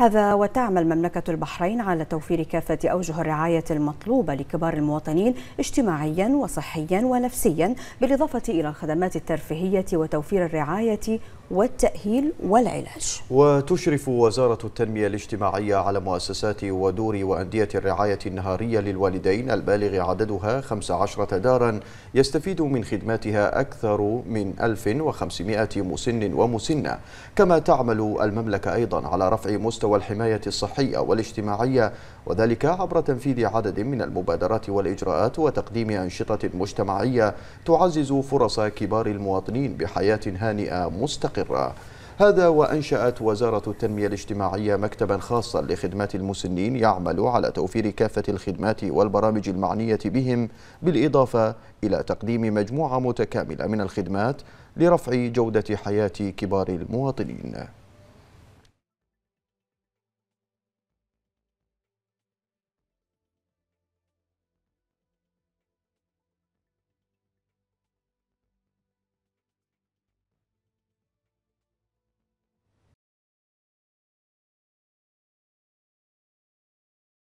هذا وتعمل مملكة البحرين على توفير كافة أوجه الرعاية المطلوبة لكبار المواطنين اجتماعيا وصحيا ونفسيا بالإضافة إلى الخدمات الترفيهية وتوفير الرعاية والتأهيل والعلاج وتشرف وزارة التنمية الاجتماعية على مؤسسات ودور وأندية الرعاية النهارية للوالدين البالغ عددها 15 دارا يستفيد من خدماتها أكثر من 1500 مسن ومسنة كما تعمل المملكة أيضا على رفع مستوى الحماية الصحية والاجتماعية وذلك عبر تنفيذ عدد من المبادرات والإجراءات وتقديم أنشطة مجتمعية تعزز فرص كبار المواطنين بحياة هانئة مستقرة مستقرة هذا وأنشأت وزارة التنمية الاجتماعية مكتبا خاصا لخدمات المسنين يعمل على توفير كافة الخدمات والبرامج المعنية بهم بالإضافة إلى تقديم مجموعة متكاملة من الخدمات لرفع جودة حياة كبار المواطنين